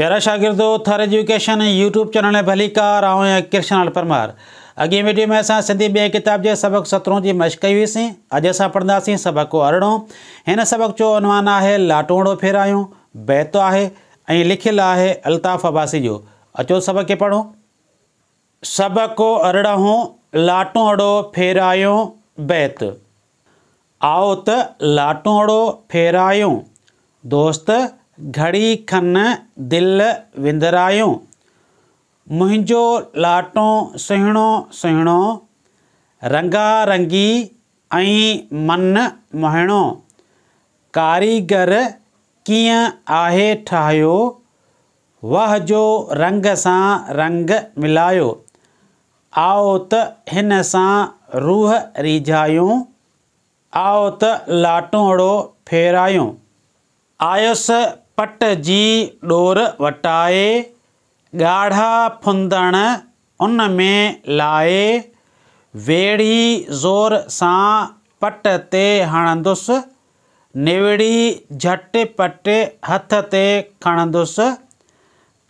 प्यारा शागिर्दो Thar education YouTube channel भली कार ऐं कृष्णाल परमार अगे वीडियो में असां सिंधी ॿिए किताब जे सबक़ु सत्रहों की मश कई हुईसीं अॼु असां पढ़ंदासीं सबक़ु अरिड़हों हिन सबक़ जो उनवान आहे लाटोड़ो फेरायूं बैतो तो आहे ऐं लिखियलु अल्ताफ़ अबासी जो अचो सबक़ खे पढ़ूं सबक़ु अरिड़हों लाटोड़ो फेरायूं बैत आओ त लाटोड़ो फेरायूं दोस्त ઘડી ખન دل વિંદરાયો મહીંજો લાટો સહેણો સહેણો રંગારંગી અઈ મન મહેણો કારીગર ક્યાં આહે ઠાયો વાહજો રંગસા રંગ મિલાયો આવત હનસા روح રીજાયું આવત લાટોડો ફેરાયું આયસ पट जी ॾोर वटाए गाढ़ा फुंदण उन में लाए वेड़ी ज़ोर सा पट ते हणंदुसि निविड़ी झटि पट हथ ते खणंदुसि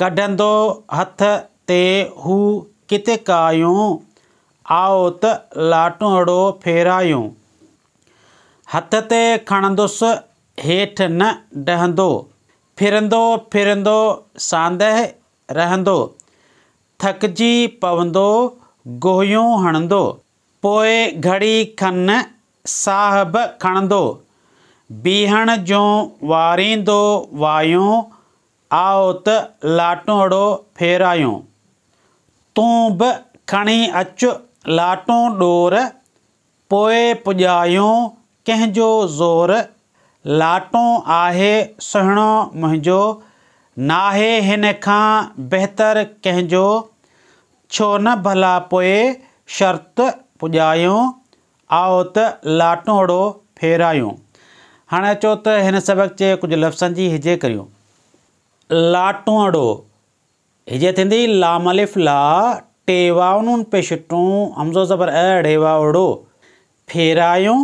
कढ़ हथ ते हू किथे कायूं आओ त लाटूड़ो फेरायूं हथ ते खणंदुसि हेठि न डहंदो ਫਿਰੰਦੋ ਫਿਰੰਦੋ ਸਾਂਦੇ ਰਹੰਦੋ ਥਕਜੀ ਪਵੰਦੋ ਗੋਹਿਉ ਹਣਦੋ ਪੋਏ ਘੜੀ ਖੰਨ ਸਾਹਬ ਖਣੰਦੋ ਬੀਹਣ ਜੋ ਵਾਰੀਂਦੋ ਵਾਯੋ ਆਉਤ ਲਾਟੋੜੋ ਫੇਰਾਇਓ ਤੂੰ ਬ ਖਣੀ ਅਚ ਲਾਟੋ ਡੋਰ ਪੋਏ ਪੁਜਾਇਓ ਕਹਿ ਜੋ ਜ਼ੋਰ लाटो आहे सुहिणो मुंहिंजो नाहे हिन खां बहितर कंहिंजो छो न भला पोइ शर्त पुॼायूं आओ त लाटोड़ो फेरायूं हाणे अचो त हिन सबक़ु जे कुझु लफ़्ज़नि जी हिजे करियूं लाटोड़ो हिजे थींदी लामलिफ ला टे पेशटूं ज़बर ला टेवा अड़ेवाड़ो फेरायूं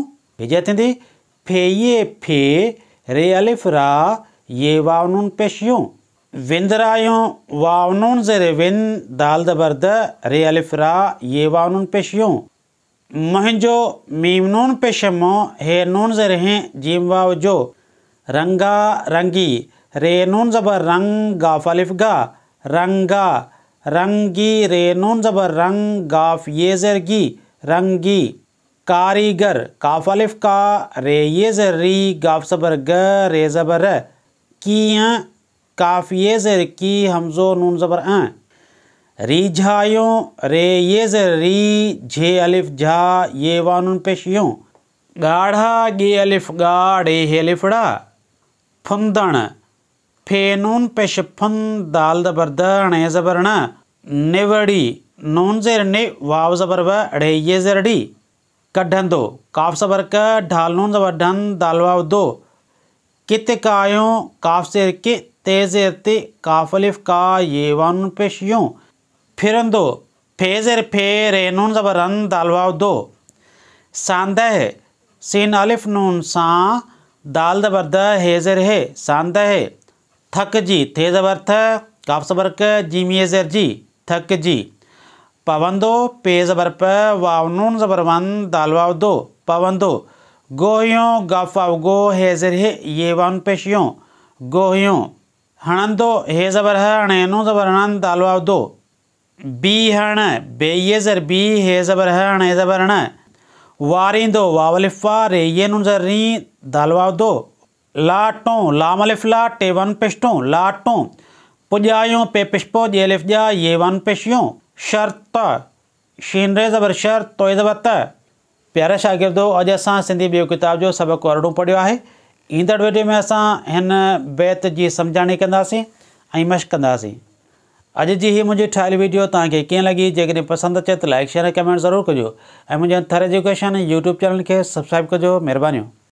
हिजे थींदी फे ये फे रे अलिफ रा ये वावनून पेशियों विंदरायों वावनून ज़र विन दाल दबरद रे अलिफ रा ये वावनून पेशियों महंजो मीमनून पेशमो हे नून ज़र हैं जीम वाव जो रंगा रंगी रे नून ज़बर रंग गाफ अलिफ गा रंगा रंगी रे नून ज़बर रंग गाफ ये ज़रगी रंगी कारीगर काफलिफ का रे ये ज़र्री गाफ सबर ग रे ज़बर कियाँ काफ ये ज़र की हमजो नून ज़बर अ रिझायों रे ये ज़र्री झे अलिफ झा ये वानुन पेशियों गाढ़ा गे अलिफ गा रे हेलिफड़ा फंदण फेनून पेश फन दाल दबर दणे ज़बर निवड़ी नून ज़र ने वाव ज़बर व रे ये ज़र डी गड्ढन दो काफ सबर का ढालून जबर ढन दालवा दो कित कायों काफ से के तेज ते काफलिफ का ये वन पेश यूँ दो फेजर फे रेनून जबर रन दालवा दो सांदा है सीन अलिफ नून सा दाल जबर द हेजर है सांदा है थक जी थे जबर थ काफ सबर क जीम येजर जी थक जी पवंदो पे ज़बर प ज़बर वन दाल वाव दो पवंदो गोहियों गफाव गो हे ज़र हे ये वन पेशियों गोहियों हणंदो हे ज़बर है अणेनो ज़बर हणन दाल वाव दो बी हण बे ये ज़र बी हे ज़बर है अणे ज़बर हण वारिंदो वावलिफ़ा रे ये नून ज़र री दाल वाव दो लाटों लामलिफ़ ला टे वन पिस्टों लाटों पुजायों पे पिस्पो जे लिफ जा ये वन पिशियों शर्त तो शीनरे ज़बर शर्त तोय ज़बर त शागिर्दो अज असां सिंधी ॿियो किताब जो सबक़ करिणो पढ़ियो है ईंदड़ वीडियो में अस हिन बैत जी सम्झाणी कंदासीं मश्क़ कंदासीं अज की हीअ मुंहिंजी ठहियल वीडियो तव्हांखे कीअं लॻी जेकॾहिं पसंदि अचे तो लाइक शेयर कमेंट जरूर कजो ऐं मुझे थर एजुकेशन यूट्यूब चैनल के सब्सक्राइब कजो महिरबानी